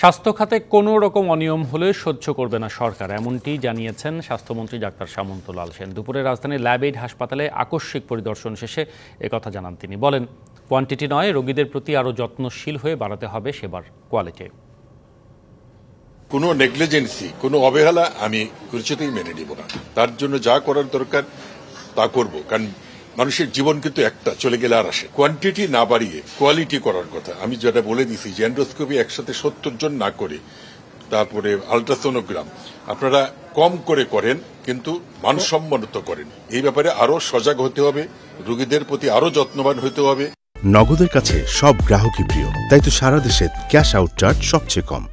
স্বাস্থ্যখাতে কোনো রকম অনিয়ম হলে সহ্য করবে না সরকার এমনটি জানিয়েছেন স্বাস্থ্যমন্ত্রী ডাক্তার সামন্ত লাল সেন দুপুরে রাজধানীর ল্যাবেড হাসপাতালে আকস্মিক পরিদর্শন শেষে একথা জানান তিনি বলেন কোয়ান্টিটি নয় রোগীদের প্রতি আরও যত্নশীল হয়ে বাড়াতে হবে সেবার কোয়ালিটি কোনো নেগলিজেন্সি কোনো অবহেলা আমি কিছুতেই মেনে নিব না তার জন্য যা করার দরকার তা করব কারণ মানুষের জীবন কিন্তু একটা চলে গেলে আর আসে কোয়ান্টিটি না বাড়িয়ে কোয়ালিটি করার কথা আমি যেটা বলে দিছি যে একসাথে সত্তর জন না করে তারপরে আলট্রাসোনোগ্রাম আপনারা কম করে করেন কিন্তু মানসম্মত করেন এই ব্যাপারে আরো সজাগ হতে হবে রোগীদের প্রতি আরো যত্নবান হতে হবে নগদের কাছে সব গ্রাহকই প্রিয় তাই তো সারা দেশে ক্যাশ আউট চার্জ সবচেয়ে কম